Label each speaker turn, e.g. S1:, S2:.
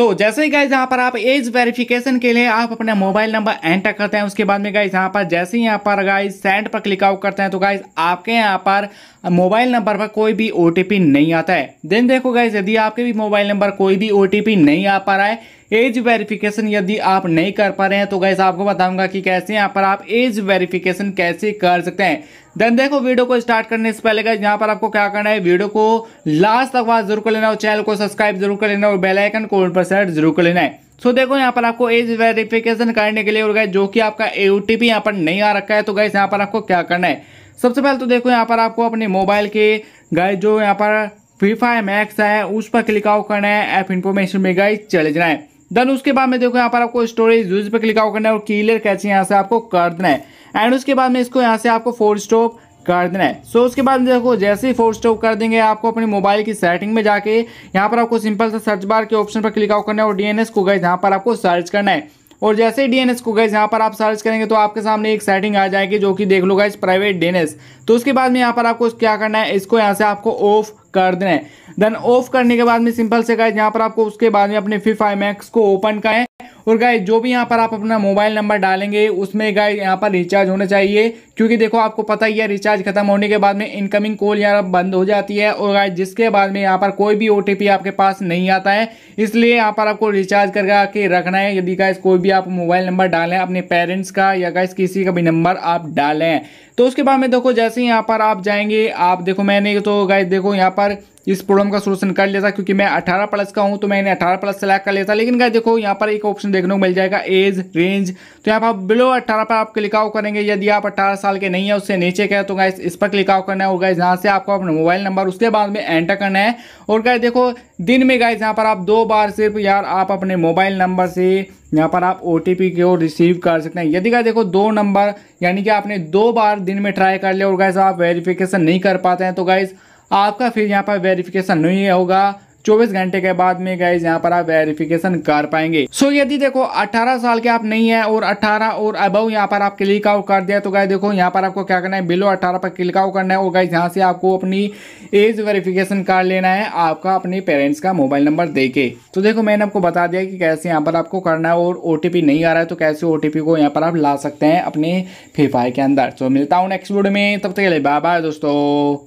S1: सो so, जैसे ही guys यहाँ पर आप एज वेरिफिकेशन के लिए आप अपना मोबाइल नंबर एंटर करते हैं उसके बाद में गाइज यहाँ पर जैसे ही यहाँ पर गाइज सेंड पर क्लिक आउट करते हैं तो गाइज आपके यहाँ पर मोबाइल नंबर पर कोई भी ओ नहीं आता है देन देखो गाइज यदि आपके भी मोबाइल नंबर कोई भी ओ नहीं आ पा रहा है एज वेरिफिकेशन यदि आप नहीं कर पा रहे हैं तो गाइज आपको बताऊंगा कि कैसे यहाँ पर आप एज वेरिफिकेशन कैसे कर सकते हैं देन देखो वीडियो को स्टार्ट करने से पहले यहाँ पर आपको क्या करना है वीडियो को लास्ट तक बात जरूर कर लेना और चैनल को सब्सक्राइब जरूर कर लेना और बेलाइकन को सेट जरूर कर लेना है सो so, देखो यहाँ पर आपको एज वेरिफिकेशन करने के लिए और गए जो कि आपका ए ओ यहाँ पर नहीं आ रखा है तो गैस यहाँ पर आपको क्या करना है सबसे पहले तो देखो यहाँ पर आपको अपने मोबाइल के गए जो यहाँ पर फ्री फायर मैक्स है उस पर क्लिक आउट करना है ऐप इन्फॉर्मेशन में गाय चले जाना है देन उसके बाद में देखो यहाँ पर आपको स्टोरेज यूज पर क्लिक आउट करना है और क्लियर कैसे यहाँ से आपको कर देना है एंड उसके बाद में इसको यहाँ से आपको फोर स्टॉप कर देना है सो so, उसके बाद देखो जैसे ही फोर स्टॉप कर देंगे आपको अपने मोबाइल की सेटिंग में जाके यहाँ पर आपको सिंपल सा सर्च बार के ऑप्शन पर क्लिक आउट करना है और डीएनएस को गए यहाँ पर आपको सर्च करना है और जैसे ही डीएनएस को गाइज यहाँ पर आप सर्च करेंगे तो आपके सामने एक सेटिंग आ जाएगी जो कि देख लो गाइज प्राइवेट डीएनएस तो उसके बाद में यहाँ पर आपको क्या करना है इसको यहाँ से आपको ऑफ कर देना है देन ऑफ करने के बाद में सिंपल से गाइज यहाँ पर आपको उसके बाद में अपने फिफ आई मैक्स को ओपन करें है और गाय जो भी यहाँ पर आप अपना मोबाइल नंबर डालेंगे उसमें गाय यहाँ पर रिचार्ज होना चाहिए क्योंकि देखो आपको पता ही है रिचार्ज खत्म होने के बाद में इनकमिंग कॉल यहाँ बंद हो जाती है और गाइज जिसके बाद में यहाँ पर कोई भी ओ आपके पास नहीं आता है इसलिए यहाँ पर आपको रिचार्ज करके रखना है यदि गाइज कोई भी आप मोबाइल नंबर डालें अपने पेरेंट्स का या गाइज किसी का भी नंबर आप डालें तो उसके बाद में देखो जैसे यहाँ पर आप जाएंगे आप देखो मैंने तो गाइज देखो यहाँ पर इस प्रॉब्लम का सोल्यूशन कर लिया था क्योंकि मैं 18 प्लस का हूं तो मैंने 18 प्लस सेलेक्ट कर लिया था लेकिन गाइस देखो यहां पर एक ऑप्शन देखने को मिल जाएगा एज रेंज तो यहाँ पर बिलो 18 पर आप क्लिक आउट करेंगे यदि आप 18 साल साल के नहीं है उससे नीचे का है तो गाइस इस पर क्लिक आउट करना गाइस यहाँ से आपको अपना मोबाइल नंबर उसके बाद में एंटर करना है और गाइस देखो दिन में गाइस यहाँ पर आप दो बार सिर्फ यार आप अपने मोबाइल नंबर से यहाँ पर आप ओ टी पी ओर रिसीव कर सकते हैं यदि का देखो दो नंबर यानी कि आपने दो बार दिन में ट्राई कर लिया और गाइस आप वेरीफिकेशन नहीं कर पाते हैं तो गाइस आपका फिर यहाँ पर वेरीफिकेशन नहीं होगा 24 घंटे के बाद में गाइज यहाँ पर आप वेरिफिकेशन कर पाएंगे सो so, यदि देखो 18 साल के आप नहीं है और 18 और अबव यहाँ पर आप क्लिक आउट कर दिया तो गाय देखो यहाँ पर आपको क्या करना है बिलो 18 पर क्लिक आउट करना है और गाइज यहाँ से आपको अपनी एज वेरिफिकेशन कर लेना है आपका अपने पेरेंट्स का मोबाइल नंबर दे के तो देखो मैंने आपको बता दिया कि कैसे यहाँ पर आपको करना है और ओ नहीं आ रहा है तो कैसे ओ को यहाँ पर आप ला सकते हैं अपने फीफाई के अंदर तो मिलता हूँ नेक्स्ट वीडियो में तब तक के लिए बाय बाय दोस्तों